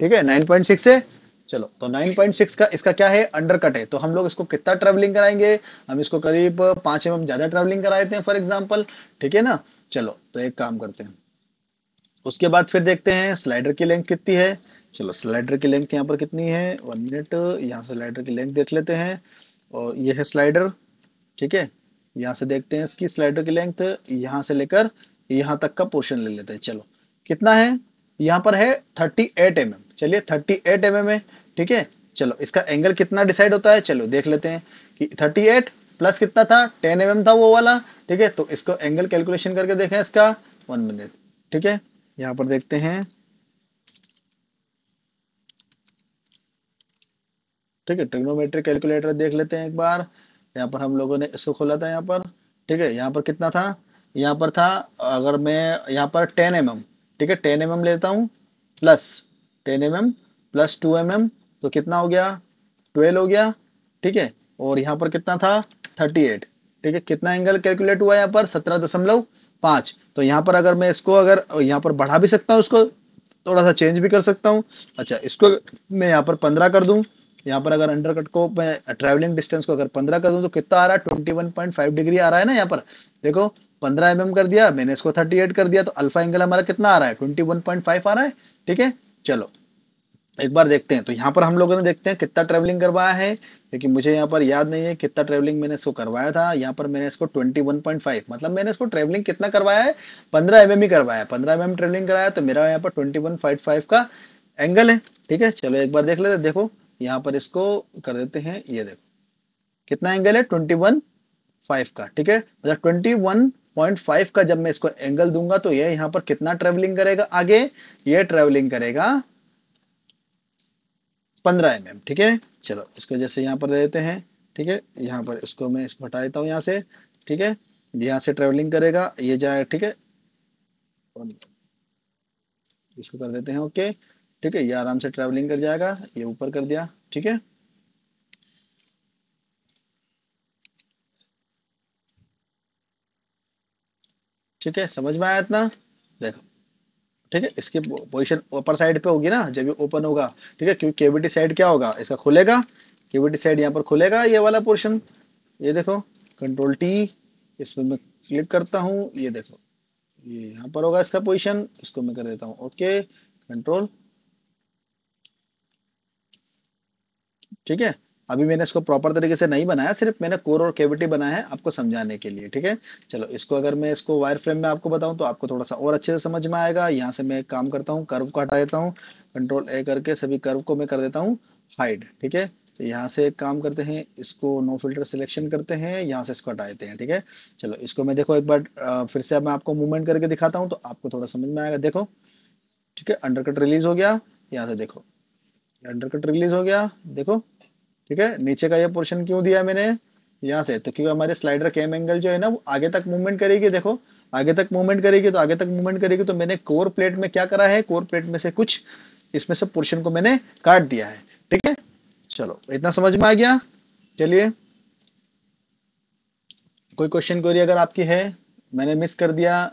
ठीक है नाइन पॉइंट सिक्स है चलो तो नाइन पॉइंट सिक्स का इसका क्या है अंडर कट है तो हम लोग इसको कितना ट्रेवलिंग कराएंगे हम इसको करीब पांच एम ज्यादा ट्रेवलिंग करा थे हैं फॉर एग्जाम्पल ठीक है ना चलो तो एक काम करते हैं उसके बाद फिर देखते हैं स्लाइडर की लेंथ कितनी है चलो स्लाइडर की लेंथ यहाँ पर कितनी है वन मिनट यहाँ स्लाइडर की लेंथ देख लेते हैं और ये है स्लाइडर ठीक है यहां से देखते हैं इसकी स्लाइडर की लेंथ यहां से लेकर यहां तक का पोर्शन ले लेते हैं चलो कितना है यहाँ पर है 38 एट mm, चलिए 38 एट mm है ठीक है चलो इसका एंगल कितना डिसाइड होता है चलो देख लेते हैं कि 38 प्लस कितना था 10 mm था वो वाला ठीक है तो इसको एंगल कैलकुलेशन करके देखें इसका वन मिनट ठीक है यहां पर देखते हैं ठीक है ट्रिग्नोमेट्रिक कैलकुलेटर देख लेते हैं एक बार यहाँ पर हम लोगों ने इसको खोला था यहाँ पर ठीक है यहाँ पर कितना था यहाँ पर था अगर मैं यहाँ पर टेन एम एम ठीक है टेन एम लेता हूँ plus ten M plus two M M तो कितना हो गया ट्वेल्व हो गया ठीक है और यहाँ पर कितना था थर्टी एट ठीक है कितना एंगल कैलकुलेट हुआ यहाँ पर सत्रह दशमलव पाँच तो यहाँ पर अगर मैं इसको अगर यहाँ पर बढ़ा भी सकता हूँ उसको थोड़ा सा चेंज भी कर सकता हूँ अच्छा इसको मैं यहाँ पर पंद्रह कर दूँ यहाँ पर अगर अंडरकट को ट्रेवलिंग डिस्टेंस को अगर पंद्रह कर दूं तो कितना आ रहा है twenty one point five degree आ रहा है ना यहाँ पर देखो पंद्रह एम कर दिया मैंने इसको थर्टी एट कर दिया तो अल्फा एंगल हमारा कितना आ रहा है ट्वेंटी वन पॉइंट फाइव आ रहा है ठीक है चलो एक बार देखते हैं तो यहाँ पर हम लोगों ने देखते हैं कितना ट्रेवलिंग करवाया है क्योंकि मुझे यहाँ पर याद नहीं है कितना ट्रेवलिंग मैंने इसको करवाया था यहाँ पर मैंने इसको 21.5 मतलब मैंने इसको ट्रेवलिंग कितना करवाया है 15 एम ही करवाया है 15 एम ट्रेवलिंग कराया तो मेरा यहाँ पर 21.5 का एंगल है ठीक है चलो एक बार देख लेते देखो यहां पर इसको कर देते हैं ये देखो कितना एंगल है ट्वेंटी वन फाइव का ठीक है मतलब ट्वेंटी वन पॉइंट फाइव का जब मैं इसको एंगल दूंगा तो ये यहां पर कितना ट्रेवलिंग करेगा आगे ये ट्रेवलिंग करेगा पंद्रह एम mm, ठीक है चलो इसको जैसे यहां पर दे देते हैं ठीक है यहां पर इसको मैं इसको हटा देता हूं यहां से ठीक है यहां से ट्रेवलिंग करेगा ये जाए ठीक है इसको कर देते हैं ओके ठीक है ये आराम से ट्रेवलिंग कर जाएगा ये ऊपर कर दिया ठीक है ठीक है समझ में आया इतना देखो ठीक है इसकी पोजीशन अपर साइड पे होगी ना जब ये ओपन होगा ठीक है क्योंकि केविटी साइड क्या होगा इसका खुलेगा केविटी साइड यहाँ पर खुलेगा ये वाला पोर्शन ये देखो कंट्रोल टी इसमें मैं क्लिक करता हूँ ये देखो ये यहाँ पर होगा इसका पोजिशन इसको मैं कर देता हूँ ओके कंट्रोल ठीक है अभी मैंने इसको प्रॉपर तरीके से नहीं बनाया सिर्फ मैंने कोर और कैविटी बनाया है आपको समझाने के लिए ठीक है चलो इसको अगर मैं इसको वायर फ्रेम में आपको बताऊं तो आपको थोड़ा सा और अच्छे से समझ में आएगा यहाँ से मैं एक काम करता हूँ कर्व को हटा देता हूँ कंट्रोल ए करके सभी कर्व को मैं कर देता हूँ हाइड ठीक है तो यहाँ से एक काम करते हैं इसको नो फिल्टर सिलेक्शन करते हैं यहाँ से इसको हटा देते हैं ठीक है चलो इसको मैं देखो एक बार फिर से मैं आपको मूवमेंट करके दिखाता हूँ तो आपको थोड़ा समझ में आएगा देखो ठीक है अंडरकट रिलीज हो गया यहाँ से देखो अंडरकट रिलीज हो गया देखो ठीक है नीचे का ये पोर्शन क्यों दिया मैंने यहाँ से तो क्योंकि हमारे स्लाइडर कैम एंगल जो है ना वो आगे तक मूवमेंट करेगी देखो आगे तक मूवमेंट करेगी तो आगे तक मूवमेंट करेगी तो मैंने कोर प्लेट में क्या करा है कोर प्लेट में से कुछ इसमें से पोर्शन को मैंने काट दिया है ठीक है चलो तो इतना समझ में आ गया चलिए कोई क्वेश्चन क्वेरी अगर आपकी है मैंने मिस कर दिया आ,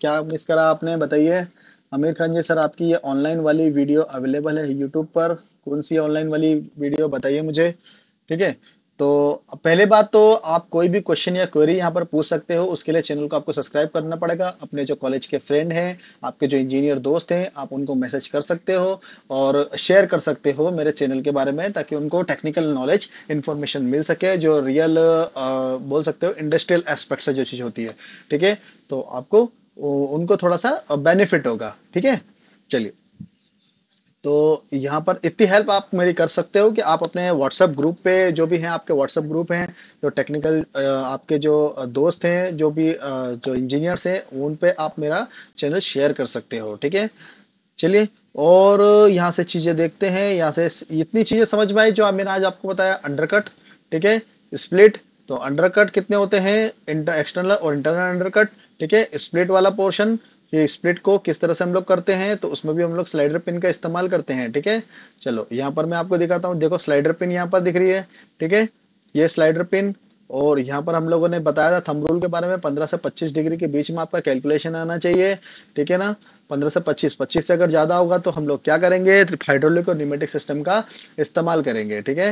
क्या मिस करा आपने बताइए आमिर खान जी सर आपकी ये ऑनलाइन वाली वीडियो अवेलेबल है यूट्यूब पर कौन सी ऑनलाइन वाली वीडियो बताइए मुझे ठीक है तो पहले बात तो आप कोई भी क्वेश्चन या क्वेरी यहाँ पर पूछ सकते हो उसके लिए चैनल को आपको सब्सक्राइब करना पड़ेगा अपने जो कॉलेज के फ्रेंड हैं आपके जो इंजीनियर दोस्त हैं आप उनको मैसेज कर सकते हो और शेयर कर सकते हो मेरे चैनल के बारे में ताकि उनको टेक्निकल नॉलेज इन्फॉर्मेशन मिल सके जो रियल आ, बोल सकते हो इंडस्ट्रियल एस्पेक्ट से जो चीज़ होती है ठीक है तो आपको उनको थोड़ा सा बेनिफिट होगा ठीक है चलिए तो यहाँ पर इतनी हेल्प आप मेरी कर सकते हो कि आप अपने व्हाट्सएप ग्रुप पे जो भी हैं आपके व्हाट्सएप ग्रुप हैं जो टेक्निकल आपके जो दोस्त हैं जो भी जो इंजीनियर्स हैं उन पे आप मेरा चैनल शेयर कर सकते हो ठीक है चलिए और यहाँ से चीज़ें देखते हैं यहाँ से इतनी चीज़ें समझ में आई जो मैंने आज आपको बताया अंडरकट ठीक है स्प्लिट तो अंडरकट कितने होते हैं एक्सटर्नल और इंटरनल अंडरकट ठीक है स्प्लिट वाला पोर्शन ये स्प्लिट को किस तरह से हम लोग करते हैं तो उसमें भी हम लोग स्लाइडर पिन का इस्तेमाल करते हैं ठीक है चलो यहाँ पर मैं आपको दिखाता हूँ देखो स्लाइडर पिन यहाँ पर दिख रही है ठीक है ये स्लाइडर पिन और यहाँ पर हम लोगों ने बताया था थंब रूल के बारे में 15 से 25 डिग्री के बीच में आपका कैलकुलेशन आना चाहिए ठीक है ना 15 से 25 25 से अगर ज़्यादा होगा तो हम लोग क्या करेंगे हाइड्रोलिक और न्यूमेटिक सिस्टम का इस्तेमाल करेंगे ठीक है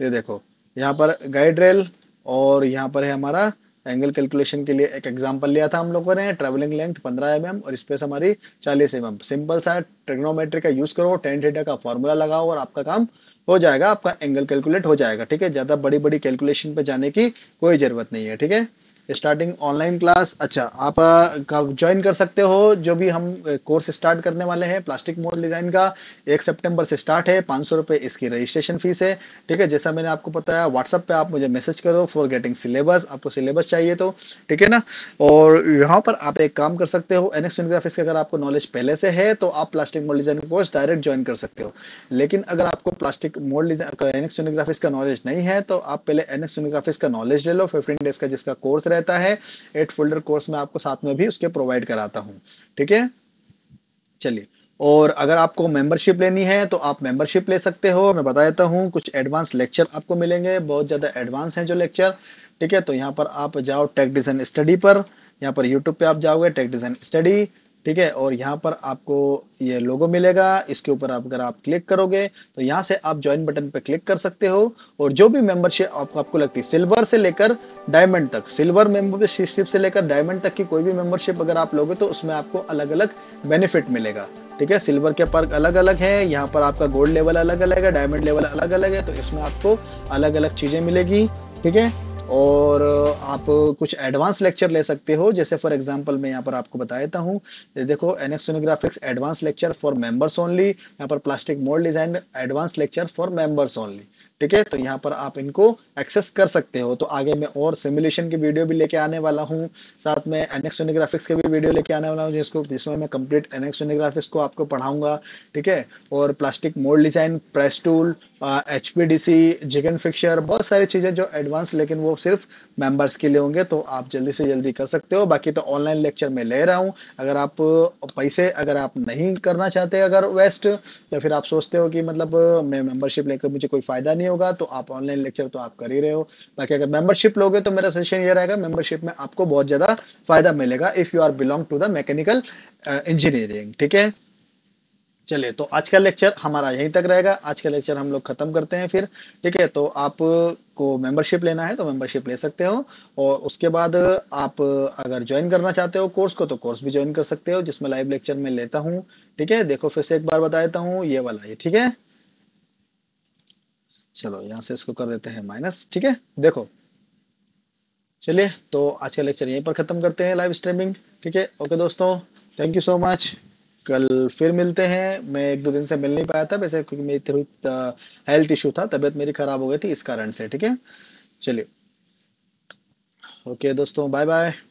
ये देखो यहाँ पर गाइड रेल और यहाँ पर है हमारा एंगल कैलकुलेशन के लिए एक एग्जाम्पल लिया था हम लोगों ने ट्रेवलिंग लेंथ 15 एम और स्पेस हमारी 40 एम सिंपल सा ट्रिग्नोमेट्री का यूज करो टेन थीटा का फॉर्मूला लगाओ और आपका काम हो जाएगा आपका एंगल कैलकुलेट हो जाएगा ठीक है ज्यादा बड़ी बड़ी कैलकुलेशन पे जाने की कोई जरूरत नहीं है ठीक है स्टार्टिंग ऑनलाइन क्लास अच्छा आप ज्वाइन कर सकते हो जो भी हम कोर्स स्टार्ट करने वाले हैं प्लास्टिक मोड डिज़ाइन का एक सितंबर से स्टार्ट है पाँच सौ रुपये इसकी रजिस्ट्रेशन फीस है ठीक है जैसा मैंने आपको बताया व्हाट्सअप पे आप मुझे मैसेज करो फॉर गेटिंग सिलेबस आपको सिलेबस चाहिए तो ठीक है ना और यहाँ पर आप एक काम कर सकते हो एनएक्स ग्राफिक्स की अगर आपको नॉलेज पहले से है तो आप plastic mode design course direct join कर सकते हो लेकिन अगर आपको plastic mode design NX graphics का नॉलेज नहीं है तो आप पहले एनएक्स ग्राफिक्स का नॉलेज ले लो फिफ्टीन डेज का जिसका कोर्स रहे रहता है एट फोल्डर कोर्स में आपको साथ में भी उसके प्रोवाइड कराता हूँ ठीक है चलिए और अगर आपको मेंबरशिप लेनी है तो आप मेंबरशिप ले सकते हो मैं बता देता हूँ कुछ एडवांस लेक्चर आपको मिलेंगे बहुत ज़्यादा एडवांस हैं जो लेक्चर ठीक है तो यहाँ पर आप जाओ टेक डिज़ाइन स्टडी पर यहाँ पर यूट्यूब पे आप जाओगे टेक डिज़ाइन स्टडी ठीक है और यहाँ पर आपको ये लोगो मिलेगा इसके ऊपर आप अगर आप क्लिक करोगे तो यहाँ से आप ज्वाइन बटन पर क्लिक कर सकते हो और जो भी मेंबरशिप आपको आपको लगती है सिल्वर से लेकर डायमंड तक सिल्वर मेंबरशिप से लेकर डायमंड तक की कोई भी मेंबरशिप अगर आप लोगे तो उसमें आपको अलग अलग बेनिफिट मिलेगा ठीक है सिल्वर के पर्क अलग अलग है यहाँ पर आपका गोल्ड लेवल अलग अलग है डायमंड लेवल अलग अलग है तो इसमें आपको अलग अलग चीज़ें मिलेगी ठीक है और आप कुछ एडवांस लेक्चर ले सकते हो जैसे फॉर एग्जांपल मैं यहाँ पर आपको बता देता हूँ देखो NX graphics advance lecture for members only यहाँ पर plastic mould design advance lecture for members only ठीक है तो यहाँ पर आप इनको एक्सेस कर सकते हो तो आगे मैं और सिमुलेशन की वीडियो भी लेके आने वाला हूँ साथ में एनेक्सोनोग्राफिक्स के भी वीडियो लेके आने वाला हूँ जिसको जिसमें मैं कंप्लीट एनेक्सोनोग्राफिक्स को आपको पढ़ाऊंगा ठीक है और plastic mould design press tool H P D C jig and fixture बहुत सारी चीज़ें जो एडवांस लेकिन वो सिर्फ मेंबर्स के लिए होंगे तो आप जल्दी से जल्दी कर सकते हो बाकी तो ऑनलाइन लेक्चर में ले रहा हूँ अगर आप पैसे अगर आप नहीं करना चाहते अगर वेस्ट या फिर आप सोचते हो कि मतलब मैं मेंबरशिप लेकर मुझे कोई फ़ायदा नहीं होगा तो आप ऑनलाइन लेक्चर तो आप कर ही रहे हो बाकी अगर मेंबरशिप लोगे तो मेरा सजेशन ये रहेगा मेंबरशिप में आपको बहुत ज़्यादा फ़ायदा मिलेगा if you are belong to the mechanical engineering ठीक है चलिए तो आज का लेक्चर हमारा यहीं तक रहेगा आज का लेक्चर हम लोग खत्म करते हैं फिर ठीक है तो आपको मेंबरशिप लेना है तो मेंबरशिप ले सकते हो और उसके बाद आप अगर ज्वाइन करना चाहते हो कोर्स को तो कोर्स भी ज्वाइन कर सकते हो जिसमें लाइव लेक्चर में लेता हूँ ठीक है देखो फिर से एक बार बता देता हूँ ये वाला ये ठीक है चलो यहाँ से इसको कर देते हैं माइनस ठीक है देखो चलिए तो आज का लेक्चर यहीं पर खत्म करते हैं लाइव स्ट्रीमिंग ठीक है ओके दोस्तों थैंक यू सो मच कल फिर मिलते हैं मैं एक दो दिन से मिल नहीं पाया था वैसे क्योंकि मेरी थोड़ी हेल्थ इशू था तबीयत मेरी खराब हो गई थी इस कारण से ठीक है चलिए ओके दोस्तों बाय बाय